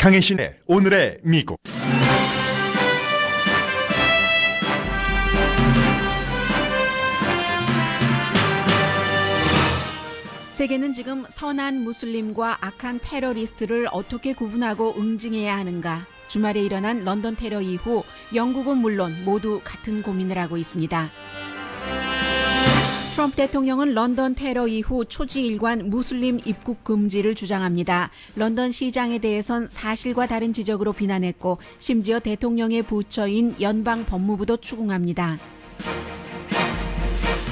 강혜신의 오늘의 미국 세계는 지금 선한 무슬림과 악한 테러리스트를 어떻게 구분하고 응징해야 하는가 주말에 일어난 런던 테러 이후 영국은 물론 모두 같은 고민을 하고 있습니다. 트럼프 대통령은 런던 테러 이후 초지일관 무슬림 입국 금지를 주장합니다. 런던 시장에 대해선 사실과 다른 지적으로 비난했고 심지어 대통령의 부처인 연방 법무부도 추궁합니다.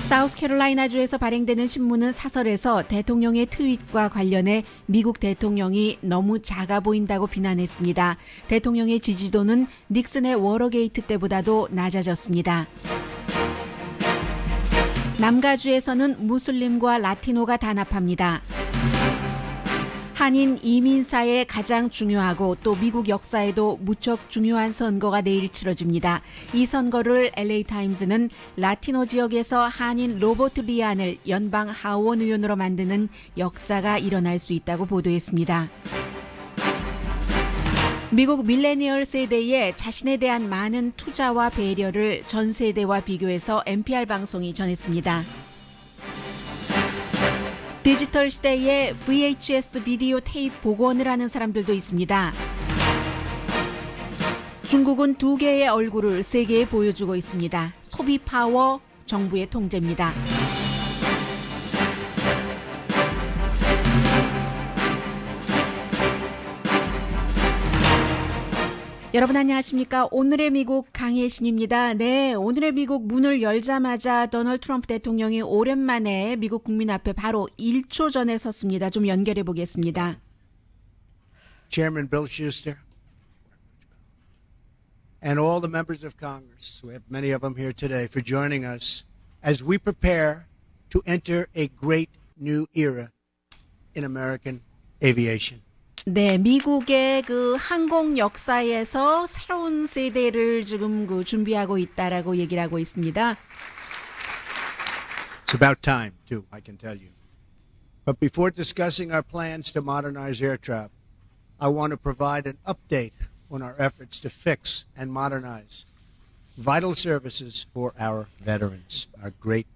사우스캐롤라이나주에서 발행되는 신문은 사설에서 대통령의 트윗과 관련해 미국 대통령이 너무 작아 보인다고 비난했습니다. 대통령의 지지도는 닉슨의 워러게이트 때보다도 낮아졌습니다. 남가주에서는 무슬림과 라티노가 단합합니다. 한인 이민사에 가장 중요하고 또 미국 역사에도 무척 중요한 선거가 내일 치러집니다. 이 선거를 LA타임즈는 라티노 지역에서 한인 로버트 리안을 연방 하원 의원으로 만드는 역사가 일어날 수 있다고 보도했습니다. 미국 밀레니얼 세대의 자신에 대한 많은 투자와 배려를 전 세대와 비교해서 NPR 방송이 전했습니다. 디지털 시대에 VHS 비디오 테이프 복원을 하는 사람들도 있습니다. 중국은 두 개의 얼굴을 세계에 보여주고 있습니다. 소비 파워, 정부의 통제입니다. 여러분 안녕하십니까? 오늘의 미국 강혜신입니다. 네, 오늘의 미국 문을 열자마자 도널드 트럼프 대통령이 오랜만에 미국 국민 앞에 바로 1초 전에 섰습니다. 좀 연결해 보겠습니다. Chairman Bill Schuster and all the members of Congress, we have many of them here today for joining us as we prepare to enter a great new era in American aviation. 네, 미국의 그 항공 역사에서 새로운 세대를 지금 그 준비하고 있다라고 얘기를 하고 있습니다. It's about time, too, I can tell you. But before discussing our plans to modernize air travel, I want to provide an update on our efforts to fix and modernize vital services for our veterans, our great,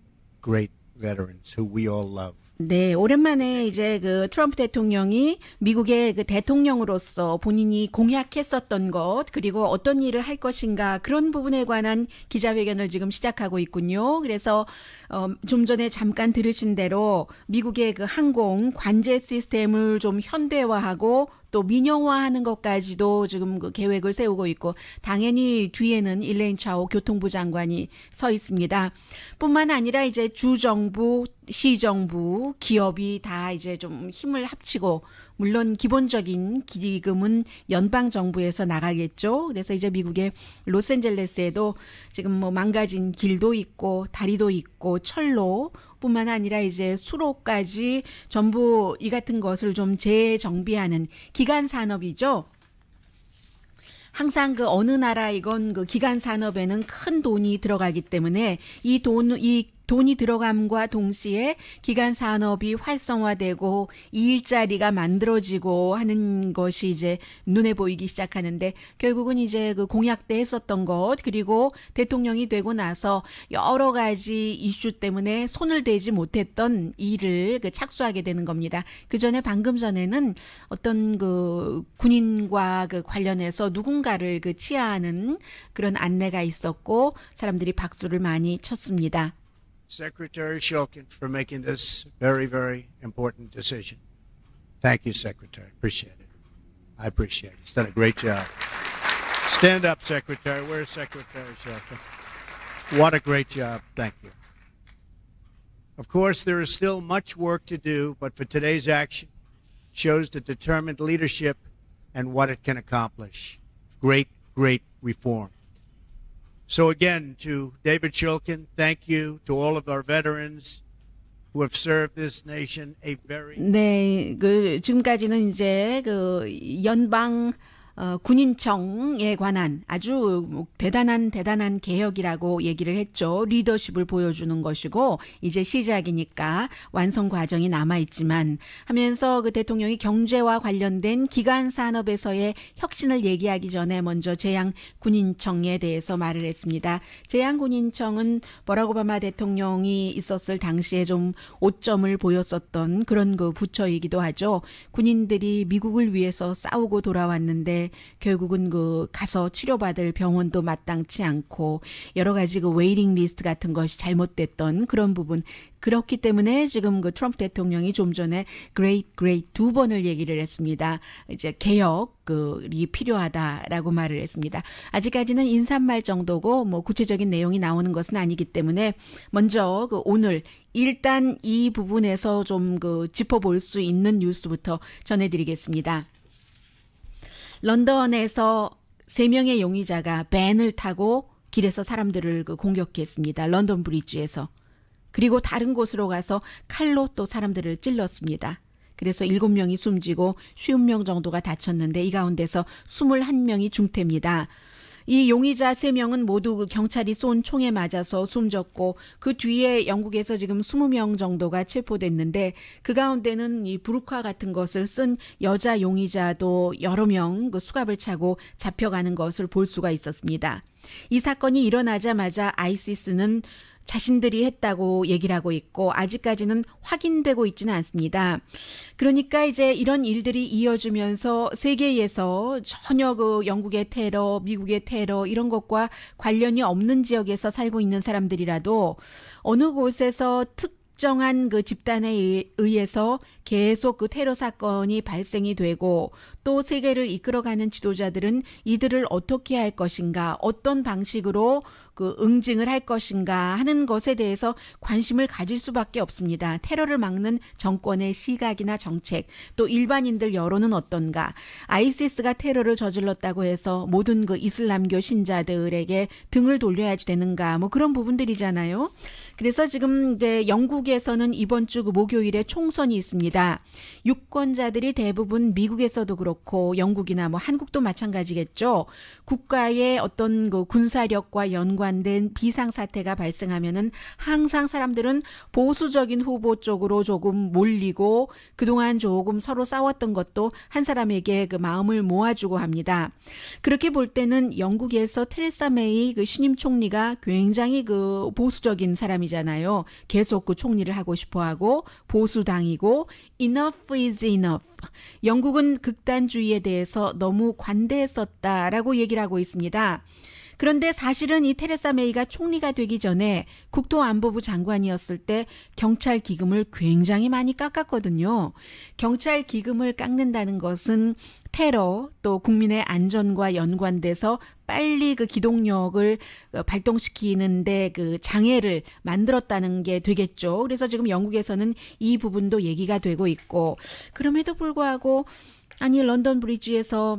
great veterans who we all love. 네, 오랜만에 이제 그 트럼프 대통령이 미국의 그 대통령으로서 본인이 공약했었던 것 그리고 어떤 일을 할 것인가 그런 부분에 관한 기자회견을 지금 시작하고 있군요. 그래서 어, 좀 전에 잠깐 들으신 대로 미국의 그 항공 관제 시스템을 좀 현대화하고 또 민영화하는 것까지도 지금 그 계획을 세우고 있고 당연히 뒤에는 일레인 차오 교통부 장관이 서 있습니다. 뿐만 아니라 이제 주정부, 시정부, 기업이 다 이제 좀 힘을 합치고 물론 기본적인 기금은 연방 정부에서 나가겠죠. 그래서 이제 미국의 로스앤젤레스에도 지금 뭐 망가진 길도 있고 다리도 있고 철로 뿐만 아니라 이제 수로까지 전부 이 같은 것을 좀 재정비하는 기간 산업이죠. 항상 그 어느 나라 이건 그 기간 산업에는 큰 돈이 들어가기 때문에 이 돈, 이 돈이 들어감과 동시에 기간 산업이 활성화되고 일자리가 만들어지고 하는 것이 이제 눈에 보이기 시작하는데 결국은 이제 그 공약 때 했었던 것 그리고 대통령이 되고 나서 여러 가지 이슈 때문에 손을 대지 못했던 일을 그 착수하게 되는 겁니다. 그 전에 방금 전에는 어떤 그 군인과 그 관련해서 누군가를 그 치하하는 그런 안내가 있었고 사람들이 박수를 많이 쳤습니다. Secretary Shulkin for making this very, very important decision. Thank you, Secretary. Appreciate it. I appreciate it. It's done a great job. Stand up, Secretary. Where's Secretary Shulkin? What a great job. Thank you. Of course, there is still much work to do, but for today's action shows the determined leadership and what it can accomplish. Great, great reform. So, again, to David Shulkin, thank you. To all of our veterans who have served this nation a very. 네, 그 지금까지는 이제 그 연방 어, 군인청에 관한 아주 뭐 대단한 대단한 개혁이라고 얘기를 했죠. 리더십을 보여주는 것이고 이제 시작이니까 완성 과정이 남아 있지만 하면서 그 대통령이 경제와 관련된 기간 산업에서의 혁신을 얘기하기 전에 먼저 재양 군인청에 대해서 말을 했습니다. 재양 군인청은 버라고바마 대통령이 있었을 당시에 좀 오점을 보였었던 그런 그 부처이기도 하죠. 군인들이 미국을 위해서 싸우고 돌아왔는데 결국은 그 가서 치료받을 병원도 마땅치 않고 여러 가지 그 웨이링 리스트 같은 것이 잘못됐던 그런 부분 그렇기 때문에 지금 그 트럼프 대통령이 좀 전에 그레이트 그레이트 두 번을 얘기를 했습니다. 이제 개혁 이 필요하다라고 말을 했습니다. 아직까지는 인사말 정도고 뭐 구체적인 내용이 나오는 것은 아니기 때문에 먼저 그 오늘 일단 이 부분에서 좀 그 짚어볼 수 있는 뉴스부터 전해드리겠습니다. 런던에서 세 명의 용의자가 밴을 타고 길에서 사람들을 그 공격했습니다. 런던 브리지에서. 그리고 다른 곳으로 가서 칼로 또 사람들을 찔렀습니다. 그래서 7명이 숨지고 50명 정도가 다쳤는데 이 가운데서 21명이 중태입니다. 이 용의자 3명은 모두 그 경찰이 쏜 총에 맞아서 숨졌고 그 뒤에 영국에서 지금 20명 정도가 체포됐는데 그 가운데는 이 부르카 같은 것을 쓴 여자 용의자도 여러 명 그 수갑을 차고 잡혀가는 것을 볼 수가 있었습니다. 이 사건이 일어나자마자 아이시스는 자신들이 했다고 얘기를 하고 있고 아직까지는 확인되고 있지는 않습니다. 그러니까 이제 이런 일들이 이어지면서 세계에서 전혀 그 영국의 테러, 미국의 테러 이런 것과 관련이 없는 지역에서 살고 있는 사람들이라도 어느 곳에서 특 특정한 그 집단에 의해서 계속 그 테러 사건이 발생이 되고 또 세계를 이끌어가는 지도자들은 이들을 어떻게 할 것인가, 어떤 방식으로 그 응징을 할 것인가 하는 것에 대해서 관심을 가질 수밖에 없습니다. 테러를 막는 정권의 시각이나 정책, 또 일반인들 여론은 어떤가. 아이시스가 테러를 저질렀다고 해서 모든 그 이슬람교 신자들에게 등을 돌려야지 되는가, 뭐 그런 부분들이잖아요. 그래서 지금 이제 영국에서는 이번 주 그 목요일에 총선이 있습니다. 유권자들이 대부분 미국에서도 그렇고 그렇고 영국이나 뭐 한국도 마찬가지겠죠. 국가의 어떤 그 군사력과 연관된 비상 사태가 발생하면은 항상 사람들은 보수적인 후보 쪽으로 조금 몰리고 그동안 조금 서로 싸웠던 것도 한 사람에게 그 마음을 모아주고 합니다. 그렇게 볼 때는 영국에서 테레사 메이 그 신임 총리가 굉장히 그 보수적인 사람이잖아요. 계속 그 총리를 하고 싶어 하고 보수당이고 enough is enough 영국은 극단주의에 대해서 너무 관대했었다라고 얘기를 하고 있습니다. 그런데 사실은 이 테레사 메이가 총리가 되기 전에 국토안보부 장관이었을 때 경찰 기금을 굉장히 많이 깎았거든요. 경찰 기금을 깎는다는 것은 테러 또 국민의 안전과 연관돼서 빨리 그 기동력을 어, 발동시키는데 그 장애를 만들었다는 게 되겠죠. 그래서 지금 영국에서는 이 부분도 얘기가 되고 있고 그럼에도 불구하고 아니 런던 브리지에서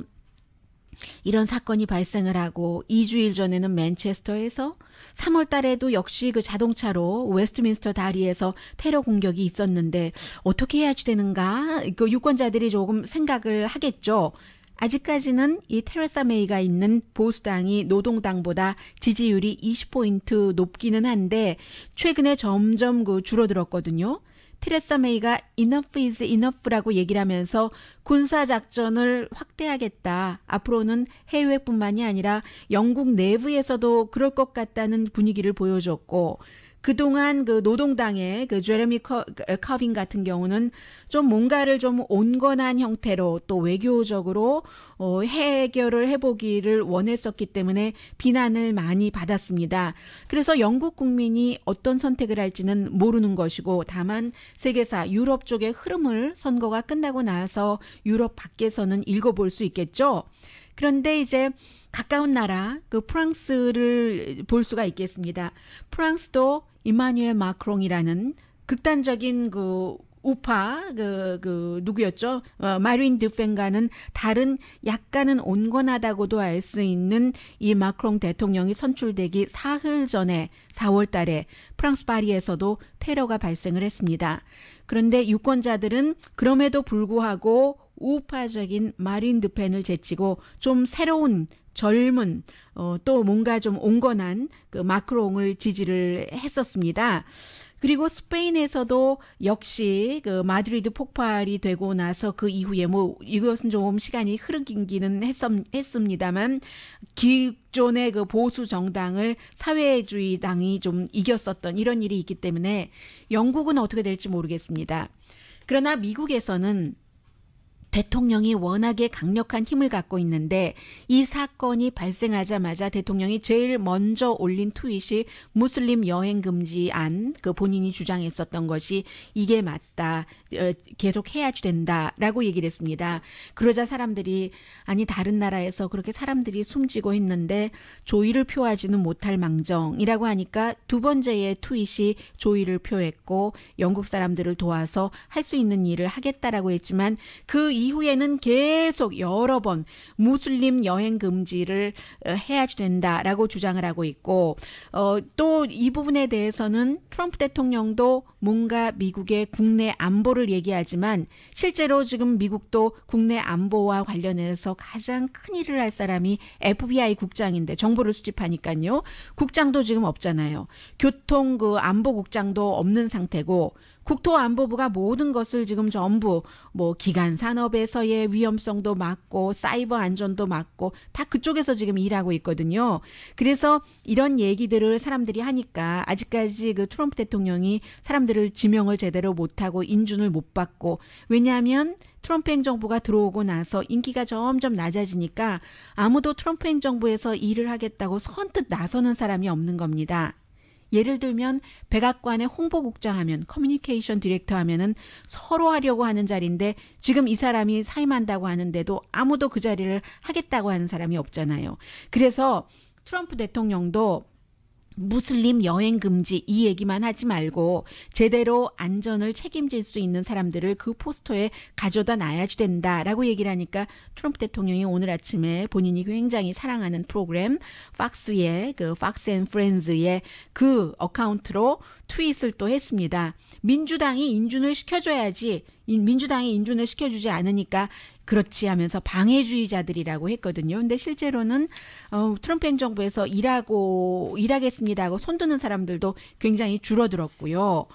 이런 사건이 발생을 하고 2주일 전에는 맨체스터에서 3월 달에도 역시 그 자동차로 웨스트민스터 다리에서 테러 공격이 있었는데 어떻게 해야지 되는가? 그 유권자들이 조금 생각을 하겠죠. 아직까지는 이 테레사 메이가 있는 보수당이 노동당보다 지지율이 20포인트 높기는 한데 최근에 점점 그 줄어들었거든요. 테레사 메이가 enough is enough라고 얘기를 하면서 군사작전을 확대하겠다. 앞으로는 해외뿐만이 아니라 영국 내부에서도 그럴 것 같다는 분위기를 보여줬고 그동안 그 노동당의 그 제레미 커, 커빈 같은 경우는 좀 뭔가를 좀 온건한 형태로 또 외교적으로 어, 해결을 해보기를 원했었기 때문에 비난을 많이 받았습니다. 그래서 영국 국민이 어떤 선택을 할지는 모르는 것이고 다만 세계사 유럽 쪽의 흐름을 선거가 끝나고 나서 유럽 밖에서는 읽어볼 수 있겠죠. 그런데 이제 가까운 나라 그 프랑스를 볼 수가 있겠습니다. 프랑스도 이마뉴엘 마크롱이라는 극단적인 그 우파 그그 그 누구였죠? 어, 마린 드펜과는 다른 약간은 온건하다고도 알 수 있는 이 마크롱 대통령이 선출되기 사흘 전에 4월 달에 프랑스 파리에서도 테러가 발생을 했습니다. 그런데 유권자들은 그럼에도 불구하고 우파적인 마린 드펜을 제치고 좀 새로운 젊은 어, 또 뭔가 좀 온건한 그 마크롱을 지지를 했었습니다. 그리고 스페인에서도 역시 그 마드리드 폭발이 되고 나서 그 이후에 뭐 이것은 좀 시간이 흐르긴기는 했습니다만 기존의 그 보수 정당을 사회주의 당이 좀 이겼었던 이런 일이 있기 때문에 영국은 어떻게 될지 모르겠습니다. 그러나 미국에서는 대통령이 워낙에 강력한 힘을 갖고 있는데 이 사건이 발생하자마자 대통령이 제일 먼저 올린 트윗이 무슬림 여행 금지안 그 본인이 주장했었던 것이 이게 맞다 어, 계속 해야지 된다라고 얘기를 했습니다. 그러자 사람들이 아니 다른 나라에서 그렇게 사람들이 숨지고 했는데 조의를 표하지는 못할 망정이라고 하니까 두 번째의 트윗이 조의를 표했고 영국 사람들을 도와서 할 수 있는 일을 하겠다라고 했지만 그 이후에는 계속 여러 번 무슬림 여행 금지를 어, 해야 된다라고 주장을 하고 있고 어, 또 이 부분에 대해서는 트럼프 대통령도 뭔가 미국의 국내 안보를 얘기하지만 실제로 지금 미국도 국내 안보와 관련해서 가장 큰 일을 할 사람이 FBI 국장인데 정보를 수집하니까요. 국장도 지금 없잖아요. 교통 그 안보국장도 없는 상태고 국토안보부가 모든 것을 지금 전부 뭐 기간 산업에서의 위험성도 맞고 사이버 안전도 맞고다 그쪽에서 지금 일하고 있거든요. 그래서 이런 얘기들을 사람들이 하니까 아직까지 그 트럼프 대통령이 사람들을 지명을 제대로 못하고 인준을 못 받고 왜냐하면 트럼프 행정부가 들어오고 나서 인기가 점점 낮아지니까 아무도 트럼프 행정부에서 일을 하겠다고 선뜻 나서는 사람이 없는 겁니다. 예를 들면 백악관의 홍보국장 하면 커뮤니케이션 디렉터 하면은 서로 하려고 하는 자리인데 지금 이 사람이 사임한다고 하는데도 아무도 그 자리를 하겠다고 하는 사람이 없잖아요. 그래서 트럼프 대통령도 무슬림 여행 금지 이 얘기만 하지 말고 제대로 안전을 책임질 수 있는 사람들을 그 포스터에 가져다 놔야지 된다라고 얘기를 하니까 트럼프 대통령이 오늘 아침에 본인이 굉장히 사랑하는 프로그램 팍스의 그 팍스 앤 프렌즈의 그 어카운트로 트윗을 또 했습니다. 민주당이 인준을 시켜줘야지 민주당이 인준을 시켜주지 않으니까 그렇지 하면서 방해주의자들이라고 했거든요. 근데 실제로는 어, 트럼프 행정부에서 일하고 일하겠습니다. 하겠습니다 하고 손드는 사람들도 굉장히 줄어들었고요.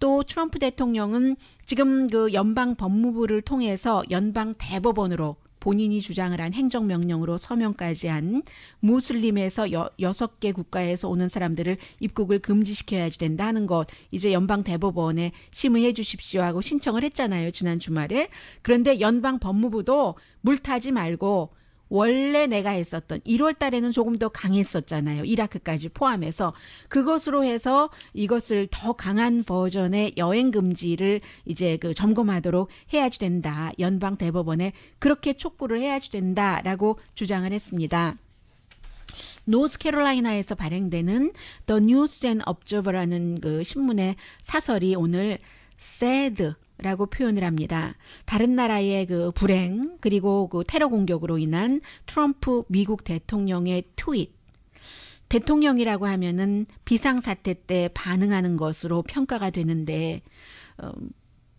또 트럼프 대통령은 지금 그 연방 법무부를 통해서 연방 대법원으로 본인이 주장을 한 행정명령으로 서명까지 한 무슬림에서 여, 6개 국가에서 오는 사람들을 입국을 금지시켜야지 된다는 것 이제 연방 대법원에 심의해 주십시오 하고 신청을 했잖아요 지난 주말에 그런데 연방 법무부도 물타지 말고 원래 내가 했었던 1월 달에는 조금 더 강했었잖아요. 이라크까지 포함해서 그것으로 해서 이것을 더 강한 버전의 여행 금지를 이제 그 점검하도록 해야지 된다. 연방 대법원에 그렇게 촉구를 해야지 된다라고 주장을 했습니다. 노스캐롤라이나에서 발행되는 The News and Observer라는 그 신문의 사설이 오늘 sad 라고 표현을 합니다. 다른 나라의 그 불행, 그리고 그 테러 공격으로 인한 트럼프 미국 대통령의 트윗, 대통령이라고 하면은 비상사태 때 반응하는 것으로 평가가 되는데, 어,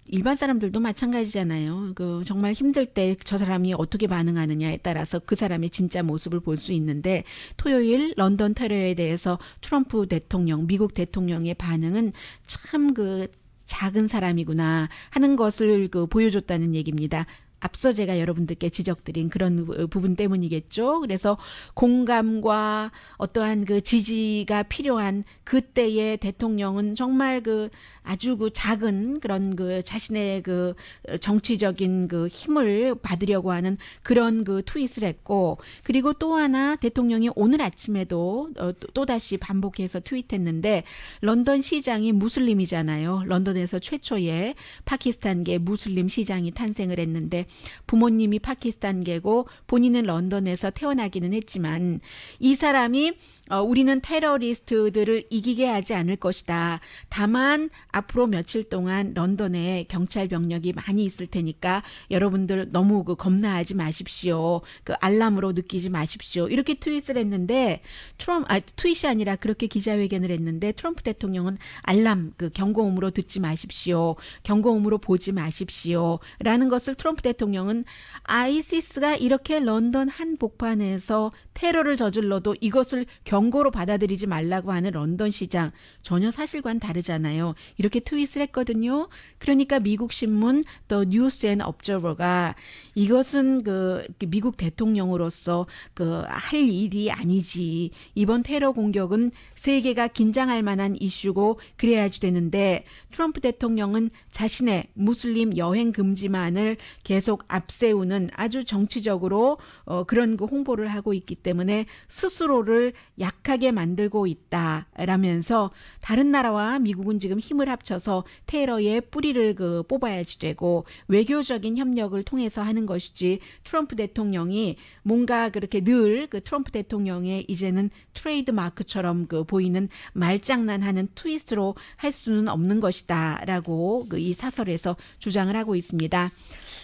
일반 사람들도 마찬가지잖아요. 그 정말 힘들 때 저 사람이 어떻게 반응하느냐에 따라서 그 사람의 진짜 모습을 볼 수 있는데 토요일 런던 테러에 대해서 트럼프 대통령, 미국 대통령의 반응은 참그 작은 사람이구나 하는 것을 그 보여줬다는 얘기입니다. 앞서 제가 여러분들께 지적드린 그런 어, 부분 때문이겠죠. 그래서 공감과 어떠한 그 지지가 필요한 그때의 대통령은 정말 그 아주 그 작은 그런 그 자신의 그 어, 정치적인 그 힘을 받으려고 하는 그런 그 트윗을 했고 그리고 또 하나 대통령이 오늘 아침에도 어, 또 다시 반복해서 트윗했는데 런던 시장이 무슬림이잖아요. 런던에서 최초의 파키스탄계 무슬림 시장이 탄생을 했는데 부모님이 파키스탄계고 본인은 런던에서 태어나기는 했지만 이 사람이 어, 우리는 테러리스트들을 이기게 하지 않을 것이다. 다만 앞으로 며칠 동안 런던에 경찰 병력이 많이 있을 테니까 여러분들 너무 그 겁나하지 마십시오. 그 알람으로 느끼지 마십시오. 이렇게 트윗을 했는데 트럼 아 트윗이 아니라 그렇게 기자회견을 했는데 트럼프 대통령은 알람 그 경고음으로 듣지 마십시오. 경고음으로 보지 마십시오라는 것을 트럼프 대통령은 아이시스가 이렇게 런던 한복판에서 테러를 저질러도 이것을 경 경고로 받아들이지 말라고 하는 런던 시장 전혀 사실과는 다르잖아요. 이렇게 트윗을 했거든요. 그러니까 미국 신문 더 뉴스 앤 업저버가 이것은 그 미국 대통령으로서 그 할 일이 아니지. 이번 테러 공격은 세계가 긴장할 만한 이슈고 그래야지 되는데 트럼프 대통령은 자신의 무슬림 여행 금지만을 계속 앞세우는 아주 정치적으로 어 그런 그 홍보를 하고 있기 때문에 스스로를 약 약하게 만들고 있다라면서 다른 나라와 미국은 지금 힘을 합쳐서 테러의 뿌리를 그 뽑아야지 되고 외교적인 협력을 통해서 하는 것이지 트럼프 대통령이 뭔가 그렇게 늘 그 트럼프 대통령의 이제는 트레이드 마크처럼 그 보이는 말장난하는 트위스트로 할 수는 없는 것이다라고 그이 사설에서 주장을 하고 있습니다.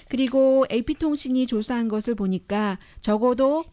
그리고 AP통신이 조사한 것을 보니까 적어도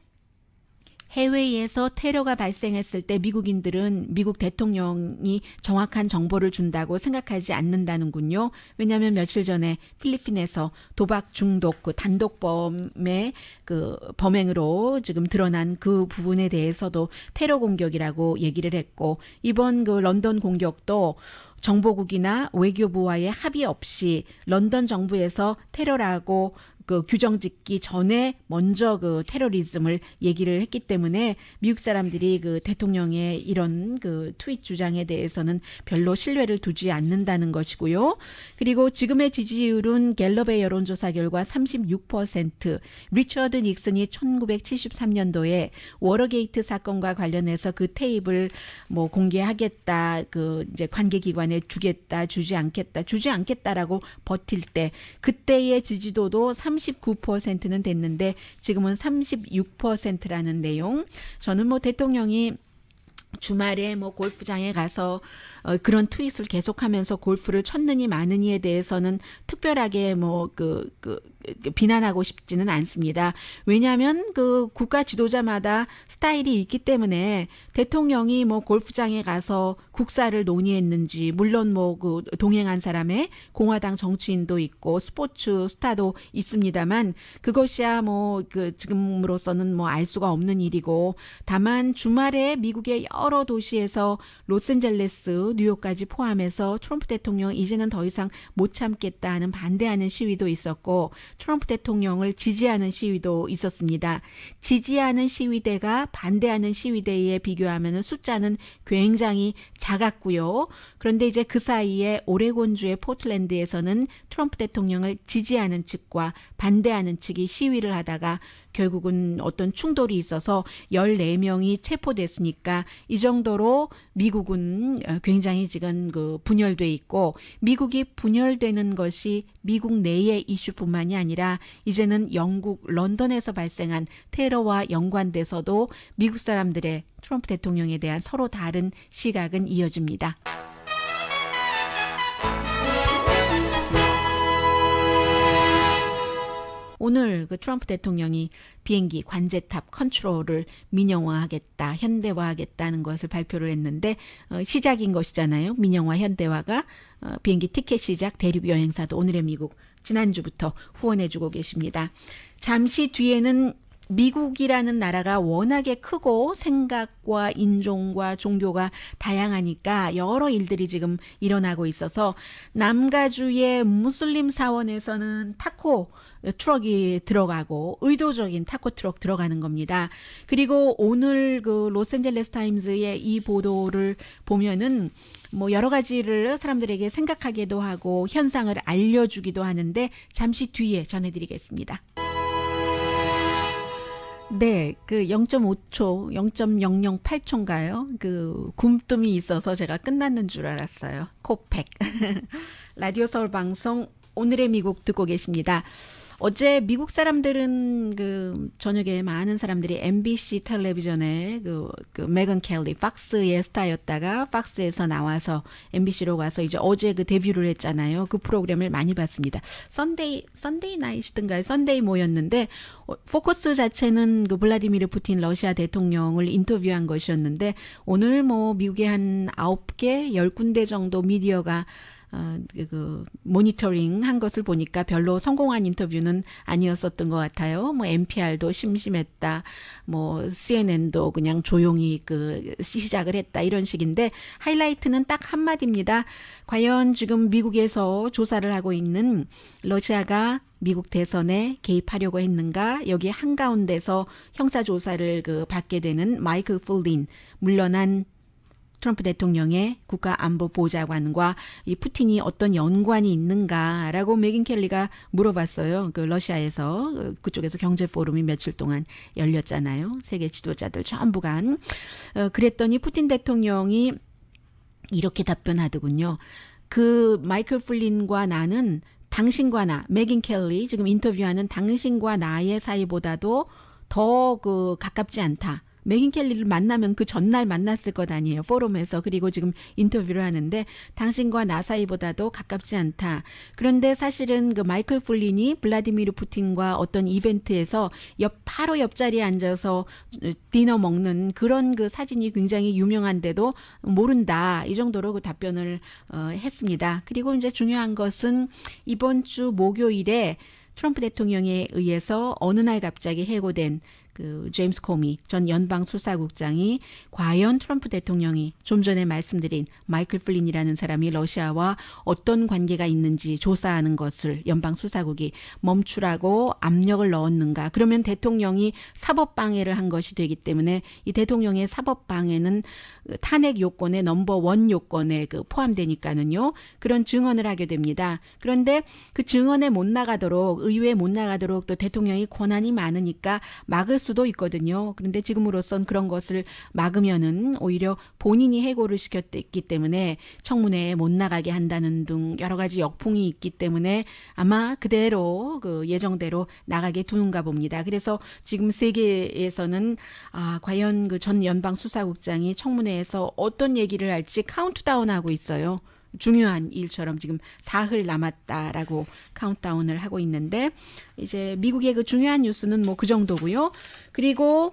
해외에서 테러가 발생했을 때 미국인들은 미국 대통령이 정확한 정보를 준다고 생각하지 않는다는군요. 왜냐하면 며칠 전에 필리핀에서 도박 중독 그 단독범의 그 범행으로 지금 드러난 그 부분에 대해서도 테러 공격이라고 얘기를 했고 이번 그 런던 공격도 정보국이나 외교부와의 합의 없이 런던 정부에서 테러라고 그 규정 짓기 전에 먼저 그 테러리즘을 얘기를 했기 때문에 미국 사람들이 그 대통령의 이런 그 트윗 주장에 대해서는 별로 신뢰를 두지 않는다는 것이고요. 그리고 지금의 지지율은 갤럽의 여론조사 결과 36% 리처드 닉슨이 1973년도에 워러게이트 사건과 관련해서 그 테이블 뭐 공개하겠다 그 이제 관계기관에 주겠다 주지 않겠다 주지 않겠다라고 버틸 때 그때의 지지도도 39%는 됐는데 지금은 36%라는 내용. 저는 뭐 대통령이 주말에 뭐 골프장에 가서 어, 그런 트윗을 계속하면서 골프를 쳤느니 마느니에 대해서는 특별하게 뭐 그그 그, 그 비난하고 싶지는 않습니다. 왜냐하면 그 국가 지도자마다 스타일이 있기 때문에 대통령이 뭐 골프장에 가서 국사를 논의했는지 물론 뭐 그 동행한 사람의 공화당 정치인도 있고 스포츠 스타도 있습니다만 그것이야 뭐 그 지금으로서는 뭐 알 수가 없는 일이고 다만 주말에 미국의 여러 도시에서 로스앤젤레스, 뉴욕까지 포함해서 트럼프 대통령 이제는 더 이상 못 참겠다 하는 반대하는 시위도 있었고 트럼프 대통령을 지지하는 시위도 있었습니다. 지지하는 시위대가 반대하는 시위대에 비교하면 숫자는 굉장히 작았고요. 그런데 이제 그 사이에 오레곤주의 포틀랜드에서는 트럼프 대통령을 지지하는 측과 반대하는 측이 시위를 하다가 결국은 어떤 충돌이 있어서 14명이 체포됐으니까 이 정도로 미국은 어, 굉장히 지금 그 분열돼 있고 미국이 분열되는 것이 미국 내의 이슈뿐만이 아니라 이제는 영국 런던에서 발생한 테러와 연관돼서도 미국 사람들의 트럼프 대통령에 대한 서로 다른 시각은 이어집니다. 오늘 그 트럼프 대통령이 비행기 관제탑 컨트롤을 민영화하겠다, 현대화하겠다는 것을 발표를 했는데 어, 시작인 것이잖아요. 민영화 현대화가 어, 비행기 티켓 시작 대륙 여행사도 오늘의 미국 지난주부터 후원해주고 계십니다. 잠시 뒤에는 미국이라는 나라가 워낙에 크고 생각과 인종과 종교가 다양하니까 여러 일들이 지금 일어나고 있어서 남가주의 무슬림 사원에서는 타코 트럭이 들어가고 의도적인 타코 트럭 들어가는 겁니다. 그리고 오늘 그 로스앤젤레스 타임즈의 이 보도를 보면은 뭐 여러 가지를 사람들에게 생각하게도 하고 현상을 알려주기도 하는데 잠시 뒤에 전해드리겠습니다. 네, 그 0.5초, 0.008초인가요? 그 굼뜸이 있어서 제가 끝났는 줄 알았어요. 코팩. 라디오 서울 방송 오늘의 미국 듣고 계십니다. 어제 미국 사람들은 그 저녁에 많은 사람들이 MBC 텔레비전에 그, 그 메건 켈리 팍스의 스타였다가 팍스에서 나와서 MBC로 가서 이제 어제 그 데뷔를 했잖아요. 그 프로그램을 많이 봤습니다. 썬데이 썬데이 나이시든가요? 썬데이 모였는데 포커스 자체는 그 블라디미르 푸틴 러시아 대통령을 인터뷰한 것이었는데 오늘 뭐 미국의 한 아홉 개 열군데 정도 미디어가 어, 그 모니터링 한 것을 보니까 별로 성공한 인터뷰는 아니었었던 것 같아요. 뭐 NPR도 심심했다. 뭐 CNN도 그냥 조용히 그 시작을 했다 이런 식인데 하이라이트는 딱 한 마디입니다. 과연 지금 미국에서 조사를 하고 있는 러시아가 미국 대선에 개입하려고 했는가 여기 한가운데서 형사조사를 그 받게 되는 마이클 풀린 물러난 트럼프 대통령의 국가 안보 보좌관과 이 푸틴이 어떤 연관이 있는가라고 메긴 켈리가 물어봤어요. 그 러시아에서 그쪽에서 경제 포럼이 며칠 동안 열렸잖아요. 세계 지도자들 전부간 어, 그랬더니 푸틴 대통령이 이렇게 답변하더군요. 그 마이클 플린과 나는 당신과 나, 메긴 켈리 지금 인터뷰하는 당신과 나의 사이보다도 더 그 가깝지 않다. 맥인 켈리를 만나면 그 전날 만났을 것 아니에요. 포럼에서. 그리고 지금 인터뷰를 하는데 당신과 나 사이보다도 가깝지 않다. 그런데 사실은 그 마이클 풀린이 블라디미르 푸틴과 어떤 이벤트에서 옆, 바로 옆자리에 앉아서 디너 먹는 그런 그 사진이 굉장히 유명한데도 모른다. 이 정도로 그 답변을 어, 했습니다. 그리고 이제 중요한 것은 이번 주 목요일에 트럼프 대통령에 의해서 어느 날 갑자기 해고된 그 제임스 코미 전 연방 수사국장이 과연 트럼프 대통령이 좀 전에 말씀드린 마이클 플린이라는 사람이 러시아와 어떤 관계가 있는지 조사하는 것을 연방 수사국이 멈추라고 압력을 넣었는가? 그러면 대통령이 사법 방해를 한 것이 되기 때문에 이 대통령의 사법 방해는 그 탄핵 요건의 넘버 원 요건에 그 포함되니까는요. 그런 증언을 하게 됩니다. 그런데 그 증언에 못 나가도록 의회에 못 나가도록 또 대통령이 권한이 많으니까 막을 수도 있거든요. 그런데 지금으로선 그런 것을 막으면은 오히려 본인이 해고를 시켰기 때문에 청문회에 못 나가게 한다는 등 여러 가지 역풍이 있기 때문에 아마 그대로 그 예정대로 나가게 두는가 봅니다. 그래서 지금 세계에서는 아, 과연 그 전 연방 수사국장이 청문회에서 어떤 얘기를 할지 카운트다운하고 있어요. 중요한 일처럼 지금 사흘 남았다라고 카운트다운을 하고 있는데 이제 미국의 그 중요한 뉴스는 뭐 그 정도고요. 그리고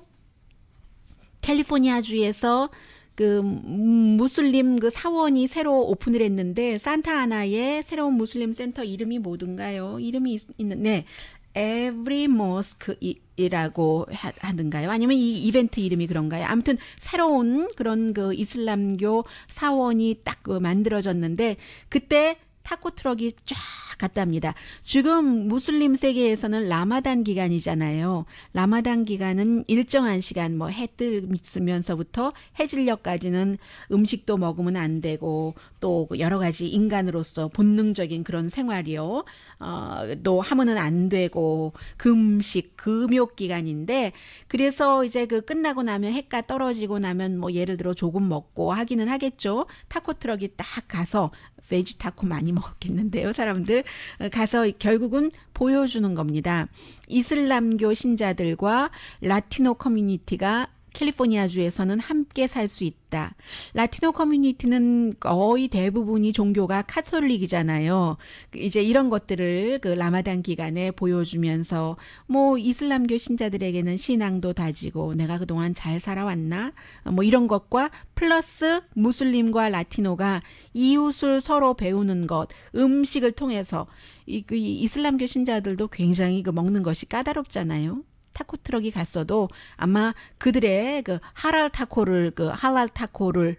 캘리포니아 주에서 그 무슬림 그 사원이 새로 오픈을 했는데 산타하나의 새로운 무슬림 센터 이름이 뭐든가요? 이름이 있는 네 every mosque이라고 하는가요? 아니면 이 이벤트 이름이 그런가요? 아무튼 새로운 그런 그 이슬람교 사원이 딱 그 만들어졌는데 그때 타코 트럭이 쫙 갔답니다. 지금 무슬림 세계에서는 라마단 기간이잖아요. 라마단 기간은 일정한 시간 뭐해 뜨면서부터 해질녘까지는 음식도 먹으면 안 되고 또 여러 가지 인간으로서 본능적인 그런 생활이요. 어, 또 하면은 안 되고 금식 금욕 기간인데 그래서 이제 그 끝나고 나면 해가 떨어지고 나면 뭐 예를 들어 조금 먹고 하기는 하겠죠. 타코 트럭이 딱 가서 베지타코 많이 먹었겠는데요, 사람들. 어, 가서 결국은 보여주는 겁니다. 이슬람교 신자들과 라티노 커뮤니티가 캘리포니아주에서는 함께 살 수 있다. 라티노 커뮤니티는 거의 대부분이 종교가 카톨릭이잖아요. 이제 이런 것들을 그 라마단 기간에 보여주면서 뭐 이슬람교 신자들에게는 신앙도 다지고 내가 그동안 잘 살아왔나? 뭐 이런 것과 플러스 무슬림과 라티노가 이웃을 서로 배우는 것, 음식을 통해서 이, 이 그 이슬람교 신자들도 굉장히 그 먹는 것이 까다롭잖아요. 타코 트럭이 갔어도 아마 그들의 그 하랄 타코를 그 할랄 타코를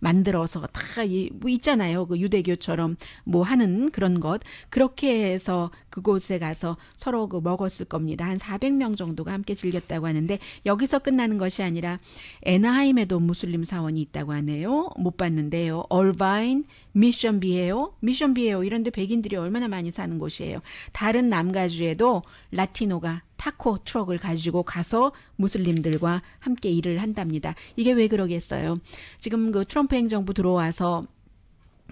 만들어서 다이 뭐 있잖아요. 그 유대교처럼 뭐 하는 그런 것 그렇게 해서 그곳에 가서 서로 그 먹었을 겁니다. 한 400명 정도가 함께 즐겼다고 하는데 여기서 끝나는 것이 아니라 에나하임에도 무슬림 사원이 있다고 하네요. 못 봤는데요. 얼바인 미션비에요. 미션비에요. 이런데 백인들이 얼마나 많이 사는 곳이에요. 다른 남가주에도 라티노가 타코 트럭을 가지고 가서 무슬림들과 함께 일을 한답니다. 이게 왜 그러겠어요? 지금 그 트럼프 행정부 들어와서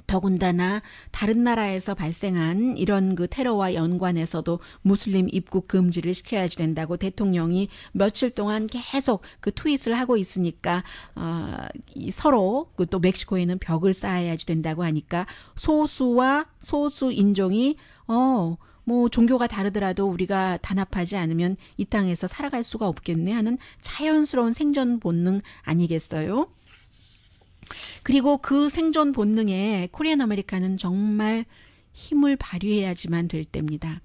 더군다나 다른 나라에서 발생한 이런 그 테러와 연관해서도 무슬림 입국 금지를 시켜야지 된다고 대통령이 며칠 동안 계속 그 트윗을 하고 있으니까 어, 서로 그 또 멕시코에는 벽을 쌓아야지 된다고 하니까 소수와 소수 인종이 어뭐 종교가 다르더라도 우리가 단합하지 않으면 이 땅에서 살아갈 수가 없겠네 하는 자연스러운 생존 본능 아니겠어요? 그리고 그 생존 본능에 코리안 아메리카는 정말 힘을 발휘해야지만 될 때입니다.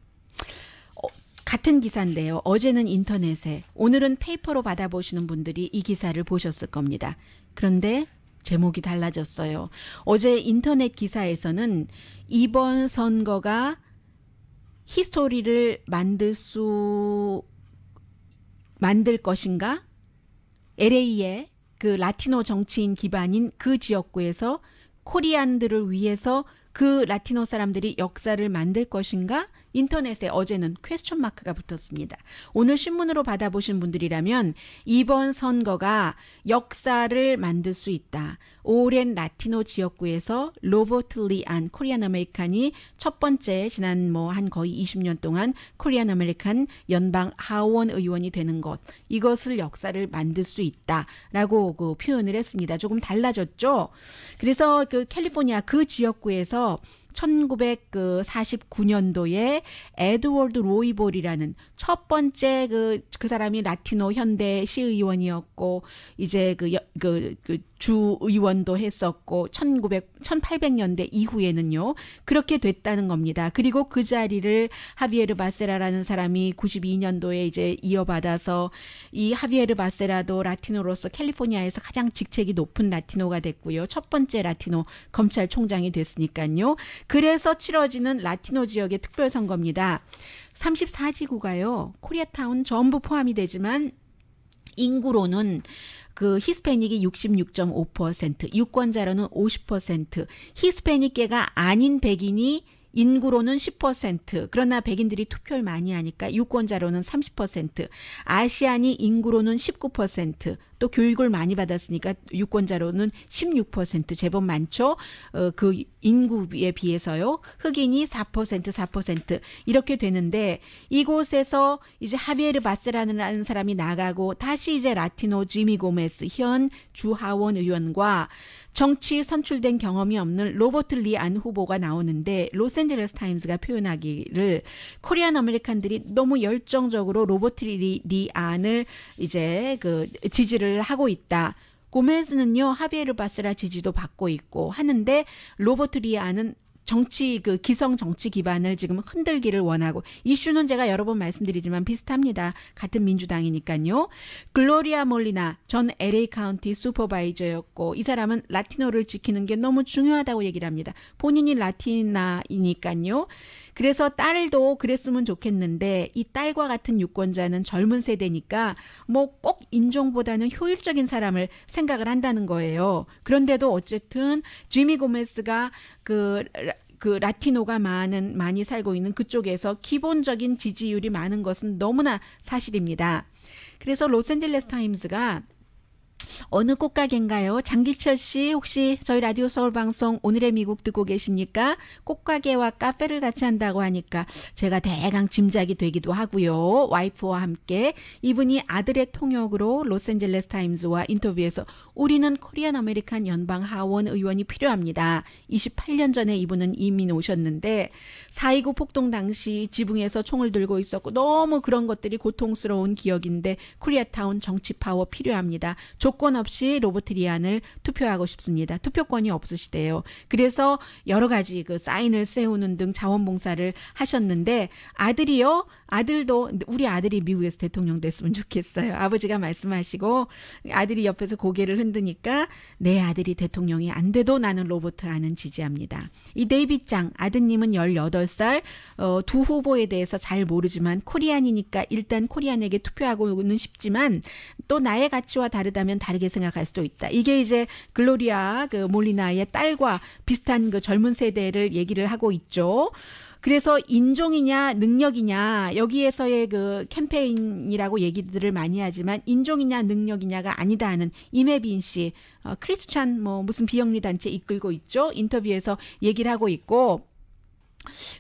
어, 같은 기사인데요. 어제는 인터넷에, 오늘은 페이퍼로 받아보시는 분들이 이 기사를 보셨을 겁니다. 그런데 제목이 달라졌어요. 어제 인터넷 기사에서는 이번 선거가 히스토리를 만들 수 만들 것인가? LA의 그 라티노 정치인 기반인 그 지역구에서 코리안들을 위해서 그 라티노 사람들이 역사를 만들 것인가? 인터넷에 어제는 퀘스천 마크가 붙었습니다. 오늘 신문으로 받아보신 분들이라면 이번 선거가 역사를 만들 수 있다. 오랜 라티노 지역구에서 로버트 리안 코리안 아메리칸이 첫 번째 지난 뭐 한 거의 20년 동안 코리안 아메리칸 연방 하원 의원이 되는 것 이것을 역사를 만들 수 있다라고 그 표현을 했습니다. 조금 달라졌죠. 그래서 그 캘리포니아 그 지역구에서 1949년도에 에드워드 로이볼이라는 첫 번째 그, 그 사람이 라티노 현대 시의원이었고, 이제 그, 그, 그 주의원도 했었고, 1900, 1800년대 이후에는요, 그렇게 됐다는 겁니다. 그리고 그 자리를 하비에르 바세라라는 사람이 92년도에 이제 이어받아서 이 하비에르 바세라도 라티노로서 캘리포니아에서 가장 직책이 높은 라티노가 됐고요. 첫 번째 라티노 검찰총장이 됐으니까요. 그래서 치러지는 라티노 지역의 특별선거입니다. 34지구가요. 코리아타운 전부 포함이 되지만 인구로는 그 히스패닉이 66.5%, 유권자로는 50%, 히스패닉계가 아닌 백인이 인구로는 10%, 그러나 백인들이 투표를 많이 하니까 유권자로는 30%, 아시안이 인구로는 19%, 또 교육을 많이 받았으니까 유권자로는 16% 제법 많죠. 어, 그 인구에 비해서요. 흑인이 4% 4% 이렇게 되는데 이곳에서 이제 하비에르 바스라는 사람이 나가고 다시 이제 라티노 지미 고메스 현 주하원 의원과 정치 선출된 경험이 없는 로버트 리안 후보가 나오는데 로스앤젤레스 타임즈가 표현하기를 코리안 아메리칸들이 너무 열정적으로 로버트 리 안을 이제 그 지지를 지지 하고 있다. 고메즈는요 하비에르 바스라 지지도 받고 있고 하는데 로버트 리아는 정치 그 기성 정치 기반을 지금 흔들기를 원하고 이슈는 제가 여러 번 말씀드리지만 비슷합니다. 같은 민주당이니까요. 글로리아 몰리나 전 LA 카운티 슈퍼바이저였고 이 사람은 라티노를 지키는 게 너무 중요하다고 얘기를 합니다. 본인이 라티나이니까요. 그래서 딸도 그랬으면 좋겠는데 이 딸과 같은 유권자는 젊은 세대니까 뭐 꼭 인종보다는 효율적인 사람을 생각을 한다는 거예요. 그런데도 어쨌든 지미 고메스가 그그 라티노가 그 많은 많이 살고 있는 그쪽에서 기본적인 지지율이 많은 것은 너무나 사실입니다. 그래서 로스앤젤레스 타임즈가 어느 꽃가게인가요? 장기철 씨 혹시 저희 라디오 서울 방송 오늘의 미국 듣고 계십니까? 꽃가게와 카페를 같이 한다고 하니까 제가 대강 짐작이 되기도 하고요. 와이프와 함께 이분이 아들의 통역으로 로스앤젤레스 타임즈와 인터뷰에서 우리는 코리안 아메리칸 연방 하원 의원이 필요합니다. 28년 전에 이분은 이민 오셨는데 4.29 폭동 당시 지붕에서 총을 들고 있었고 너무 그런 것들이 고통스러운 기억인데 코리아타운 정치 파워 필요합니다. 조건 없이 로버트 리안을 투표하고 싶습니다. 투표권이 없으시대요. 그래서 여러 가지 그 사인을 세우는 등 자원봉사를 하셨는데 아들이요 아들도 우리 아들이 미국에서 대통령 됐으면 좋겠어요. 아버지가 말씀하시고 아들이 옆에서 고개를 흔드니까 내 아들이 대통령이 안 돼도 나는 로버트라는 지지합니다. 이데이비짱 아드님은 18살 어, 두 후보에 대해서 잘 모르지만 코리안이니까 일단 코리안에게 투표하고는 싶지만 또 나의 가치와 다르다면 다르게 생각할 수도 있다. 이게 이제 글로리아 그 몰리나의 딸과 비슷한 그 젊은 세대를 얘기를 하고 있죠. 그래서 인종이냐 능력이냐 여기에서의 그 캠페인이라고 얘기들을 많이 하지만 인종이냐 능력이냐가 아니다 하는 이매빈 씨 어, 크리스찬 뭐 무슨 비영리 단체 이끌고 있죠 인터뷰에서 얘기를 하고 있고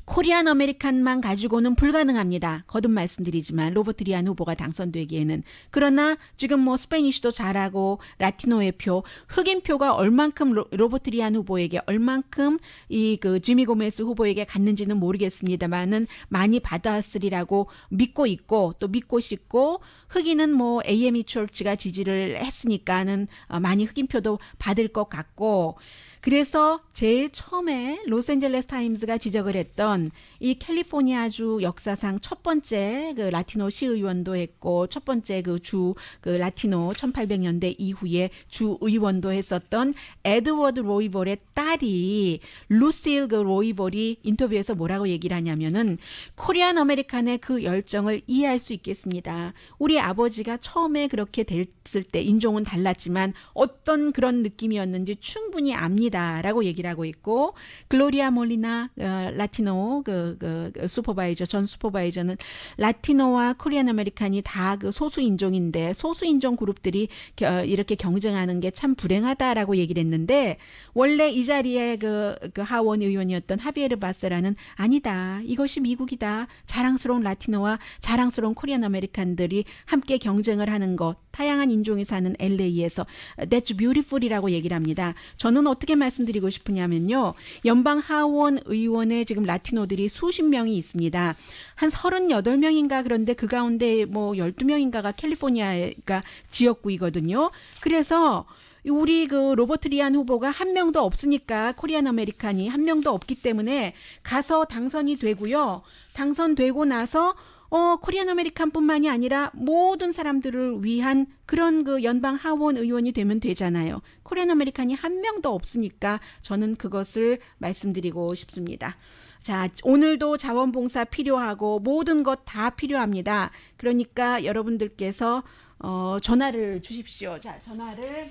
코리안 아메리칸만 가지고는 불가능합니다. 거듭 말씀드리지만 로버트 리안 후보가 당선되기에는 그러나 지금 뭐 스페니쉬도 잘하고 라티노의 표, 흑인 표가 얼만큼 로, 버트 리안 후보에게 얼만큼 이그 지미 고메스 후보에게 갔는지는 모르겠습니다만은 많이 받았으리라고 믿고 있고 또 믿고 싶고 흑인은 뭐 에이에미 촐가 지지를 했으니까는 어, 많이 흑인 표도 받을 것 같고 그래서 제일 처음에 로스앤젤레스 타임즈가 지적을 했던 이 캘리포니아주 역사상 첫 번째 그 라티노 시의원도 했고 첫 번째 그 주그 그 라티노 1800년대 이후에 주 의원도 했었던 에드워드 로이볼의 딸이 루실 그 로이볼이 인터뷰에서 뭐라고 얘기를 하냐면은 코리안 아메리칸의 그 열정을 이해할 수 있겠습니다. 우리 아버지가 처음에 그렇게 됐을 때 인종은 달랐지만 어떤 그런 느낌이었는지 충분히 압니다. 했습다라고 얘기를 하고 있고 글로리아 몰리나 어, 라티노 그, 그, 그 슈퍼바이저 전 슈퍼바이저는 라티노와 코리안 아메리칸이 다 그 소수 인종인데 소수 인종 그룹들이 겨, 이렇게 경쟁하는 게 참 불행하다라고 얘기를 했는데 원래 이 자리에 그, 그 하원 의원이었던 하비에르 바스라는 아니다 이것이 미국이다 자랑스러운 라티노와 자랑스러운 코리안 아메리칸들이 함께 경쟁을 하는 것 다양한 인종이 사는 LA에서 That's beautiful이라고 얘기를 합니다. 저는 어떻게 말씀드리고 싶으냐면요. 연방 하원 의원에 지금 라티노들이 수십 명이 있습니다. 한 38명인가 그런데 그 가운데 뭐 12명인가가 캘리포니아가 지역구이거든요. 그래서 우리 그 로버트 리안 후보가 한 명도 없으니까 코리안 아메리칸이 한 명도 없기 때문에 가서 당선이 되고요. 당선되고 나서 어, 코리안 아메리칸뿐만이 아니라 모든 사람들을 위한 그런 그 연방 하원 의원이 되면 되잖아요. 코리안 아메리칸이 한 명도 없으니까 저는 그것을 말씀드리고 싶습니다. 자, 오늘도 자원봉사 필요하고 모든 것 다 필요합니다. 그러니까 여러분들께서 어, 전화를 주십시오. 자, 전화를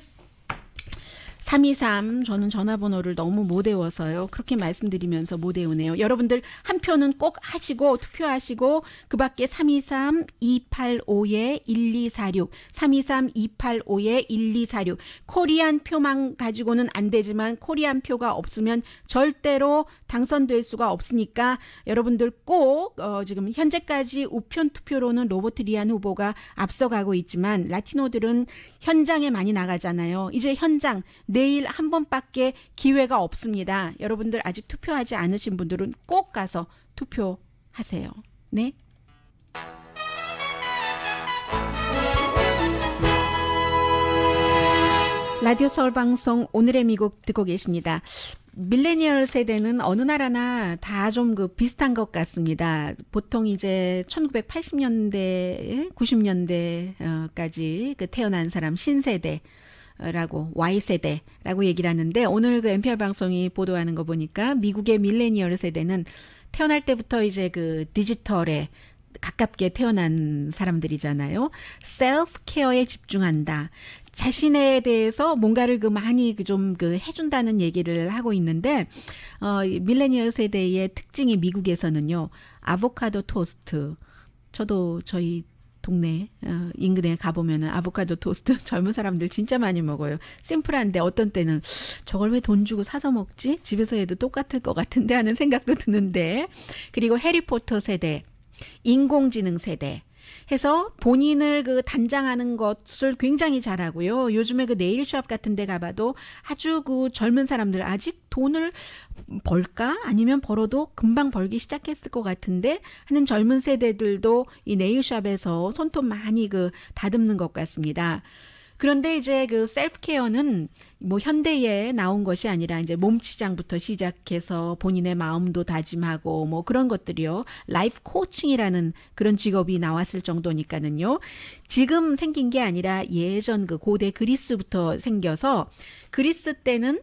323 저는 전화번호를 너무 못 외워서요. 그렇게 말씀드리면서 못 외우네요. 여러분들 한 표는 꼭 하시고 투표하시고 그 밖에 323 285에 1246 323 285에 1246 코리안 표만 가지고는 안 되지만 코리안 표가 없으면 절대로 당선될 수가 없으니까 여러분들 꼭 어, 지금 현재까지 우편 투표로는 로버트리안 후보가 앞서가고 있지만 라티노들은 현장에 많이 나가잖아요. 이제 현장 내일 한 번밖에 기회가 없습니다. 여러분들 아직 투표하지 않으신 분들은 꼭 가서 투표하세요. 네. 라디오 서울 방송 오늘의 미국 듣고 계십니다. 밀레니얼 세대는 어느 나라나 다 좀 그 비슷한 것 같습니다. 보통 이제 1980년대, 90년대까지 그 태어난 사람 신세대, 라고 Y세대라고 얘기를 하는데 오늘 그 NPR 방송이 보도하는 거 보니까 미국의 밀레니얼 세대는 태어날 때부터 이제 그 디지털에 가깝게 태어난 사람들이잖아요. 셀프 케어에 집중한다. 자신에 대해서 뭔가를 그 많이 좀그 그 해준다는 얘기를 하고 있는데 어 밀레니얼 세대의 특징이 미국에서는요. 아보카도 토스트. 저도 저희 동네 어, 인근에 가보면은 아보카도 토스트 젊은 사람들 진짜 많이 먹어요. 심플한데 어떤 때는 저걸 왜 돈 주고 사서 먹지? 집에서 해도 똑같을 것 같은데 하는 생각도 드는데 그리고 해리포터 세대, 인공지능 세대, 해서 본인을 그 단장하는 것을 굉장히 잘하고요. 요즘에 그 네일샵 같은 데 가봐도 아주 그 젊은 사람들 아직 돈을 벌까? 아니면 벌어도 금방 벌기 시작했을 것 같은데 하는 젊은 세대들도 이 네일샵에서 손톱 많이 그 다듬는 것 같습니다. 그런데 이제 그 셀프 케어는 뭐 현대에 나온 것이 아니라 이제 몸치장부터 시작해서 본인의 마음도 다짐하고 뭐 그런 것들이요. 라이프 코칭이라는 그런 직업이 나왔을 정도니까는요. 지금 생긴 게 아니라 예전 그 고대 그리스부터 생겨서 그리스 때는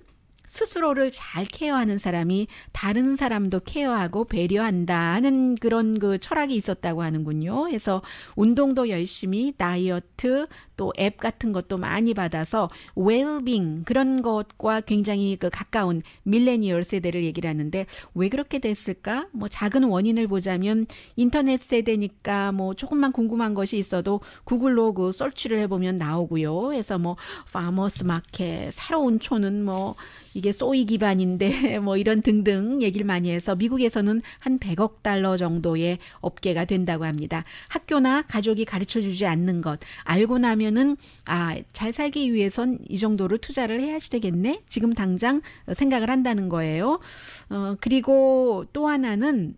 스스로를 잘 케어하는 사람이 다른 사람도 케어하고 배려한다 하는 그런 그 철학이 있었다고 하는군요. 그래서 운동도 열심히 다이어트 또 앱 같은 것도 많이 받아서 웰빙 그런 것과 굉장히 그 가까운 밀레니얼 세대를 얘기를 하는데 왜 그렇게 됐을까? 뭐 작은 원인을 보자면 인터넷 세대니까 뭐 조금만 궁금한 것이 있어도 구글로 그 설치를 해보면 나오고요. 그래서 뭐 파머스 마켓, 새로운 초는 뭐 이게 소이 기반인데 뭐 이런 등등 얘기를 많이 해서 미국에서는 한 100억 달러 정도의 업계가 된다고 합니다. 학교나 가족이 가르쳐 주지 않는 것 알고 나면은 아, 잘 살기 위해선 이 정도를 투자를 해야지 되겠네. 지금 당장 생각을 한다는 거예요. 어, 그리고 또 하나는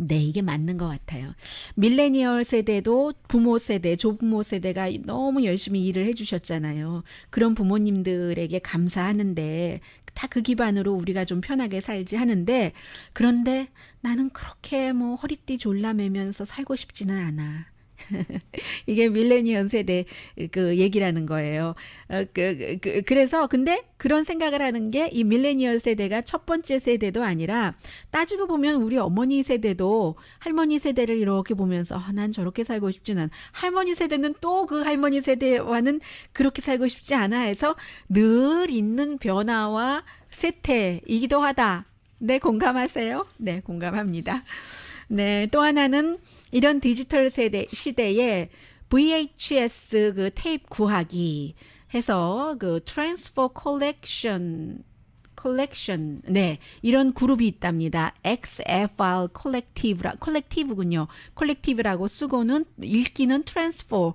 네, 이게 맞는 것 같아요. 밀레니얼 세대도 부모 세대, 조부모 세대가 너무 열심히 일을 해주셨잖아요. 그런 부모님들에게 감사하는데, 다 그 기반으로 우리가 좀 편하게 살지 하는데, 그런데 나는 그렇게 뭐 허리띠 졸라매면서 살고 싶지는 않아. 이게 밀레니언 세대 그 얘기라는 거예요. 어, 그, 그, 그래서 근데 그런 생각을 하는 게 이 밀레니얼 세대가 첫 번째 세대도 아니라 따지고 보면 우리 어머니 세대도 할머니 세대를 이렇게 보면서 아, 난 저렇게 살고 싶지는 할머니 세대는 또 그 할머니 세대와는 그렇게 살고 싶지 않아 해서 늘 있는 변화와 세태이기도 하다. 네, 공감하세요? 네, 공감합니다. 네, 또 하나는 이런 디지털 세대 시대에 VHS 그 테이프 구하기 해서 그 트랜스퍼 컬렉션 컬렉션 네 이런 그룹이 있답니다. XFR 컬렉티브라 컬렉티브군요. 컬렉티브라고 쓰고는 읽기는 트랜스포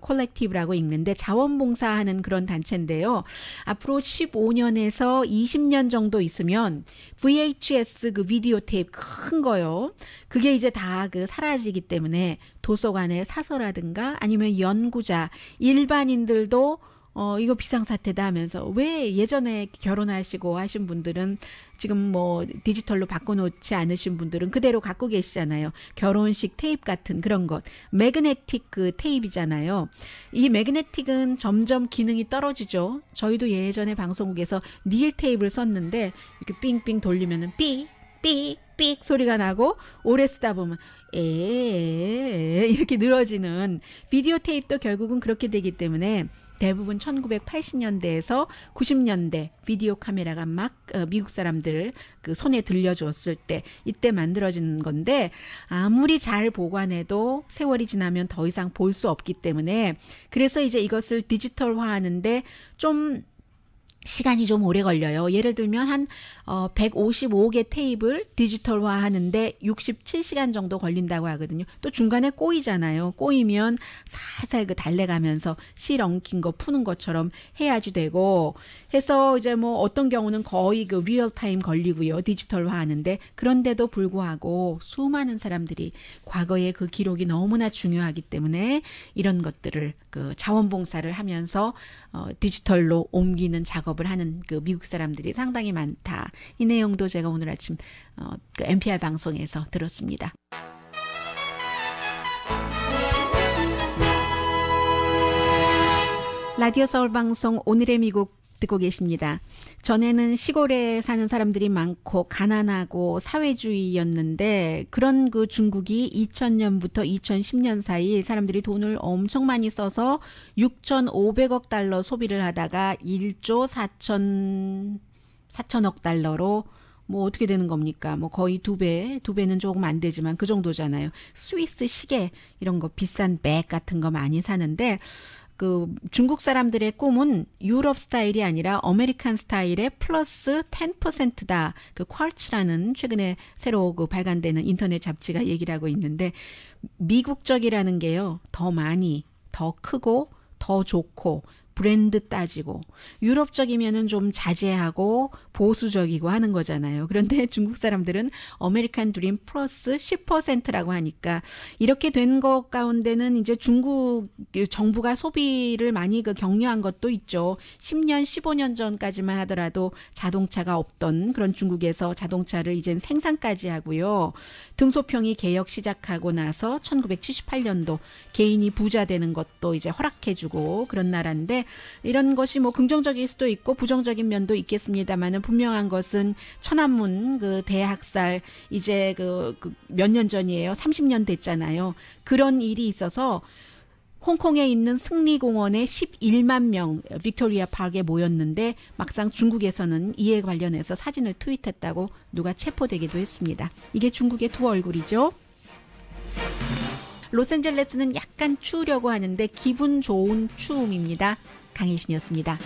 컬렉티브라고 어, 읽는데 자원봉사하는 그런 단체인데요. 앞으로 15년에서 20년 정도 있으면 VHS 그 비디오 테이프 큰 거요. 그게 이제 다 그 사라지기 때문에 도서관의 사서라든가 아니면 연구자 일반인들도 어, 이거 비상사태다 하면서 왜 예전에 결혼하시고 하신 분들은 지금 뭐 디지털로 바꿔놓지 않으신 분들은 그대로 갖고 계시잖아요. 결혼식 테이프 같은 그런 것. 매그네틱 그 테이프잖아요. 이 매그네틱은 점점 기능이 떨어지죠. 저희도 예전에 방송국에서 닐 테이프를 썼는데 이렇게 삥삥 돌리면은 삐, 삐, 삑 소리가 나고 오래 쓰다 보면 에 이렇게 늘어지는 비디오 테이프도 결국은 그렇게 되기 때문에 대부분 1980년대에서 90년대 비디오 카메라가 막 어, 미국 사람들 그 손에 들려줬을 때 이때 만들어진 건데 아무리 잘 보관해도 세월이 지나면 더 이상 볼 수 없기 때문에 그래서 이제 이것을 디지털화하는데 좀 시간이 좀 오래 걸려요. 예를 들면 한 어, 155개 테이블 디지털화 하는데 67시간 정도 걸린다고 하거든요. 또 중간에 꼬이잖아요. 꼬이면 살살 그 달래가면서 실 엉킨 거 푸는 것처럼 해야지 되고 해서 이제 뭐 어떤 경우는 거의 그 리얼타임 걸리고요. 디지털화 하는데 그런데도 불구하고 수많은 사람들이 과거의 그 기록이 너무나 중요하기 때문에 이런 것들을 그 자원봉사를 하면서 어, 디지털로 옮기는 작업 영업을 하는 그 미국 사람들이 상당히 많다. 이 내용도 제가 오늘 아침 어, 그 NPR 방송에서 들었습니다. 라디오 서울 방송 오늘의 미국 듣고 계십니다. 전에는 시골에 사는 사람들이 많고 가난하고 사회주의였는데 그런 그 중국이 2000년부터 2010년 사이 사람들이 돈을 엄청 많이 써서 6,500억 달러 소비를 하다가 1조 4천 4천억 달러로 뭐 어떻게 되는 겁니까? 뭐 거의 두 배, 두 배는 조금 안 되지만 그 정도잖아요. 스위스 시계 이런 거 비싼 백 같은 거 많이 사는데 그 중국 사람들의 꿈은 유럽 스타일이 아니라 아메리칸 스타일의 플러스 10%다. 그 쿼츠라는 최근에 새로 그 발간되는 인터넷 잡지가 얘기를 하고 있는데 미국적이라는 게요. 더 많이, 더 크고, 더 좋고, 브랜드 따지고 유럽적이면은 좀 자제하고 보수적이고 하는 거잖아요. 그런데 중국 사람들은 아메리칸 드림 플러스 10%라고 하니까 이렇게 된 것 가운데는 이제 중국 정부가 소비를 많이 그 격려한 것도 있죠. 10년, 15년 전까지만 하더라도 자동차가 없던 그런 중국에서 자동차를 이젠 생산까지 하고요. 등소평이 개혁 시작하고 나서 1978년도 개인이 부자 되는 것도 이제 허락해주고 그런 나라인데 이런 것이 뭐 긍정적일 수도 있고 부정적인 면도 있겠습니다만은 분명한 것은 천안문 그 대학살 이제 그 몇년 그 전이에요. 30년 됐잖아요. 그런 일이 있어서 홍콩에 있는 승리공원에 11만 명 빅토리아 파크에 모였는데 막상 중국에서는 이에 관련해서 사진을 트윗했다고 누가 체포되기도 했습니다. 이게 중국의 두 얼굴이죠. 로스앤젤레스는 약간 추우려고 하는데 기분 좋은 추움입니다. 강희신이었습니다.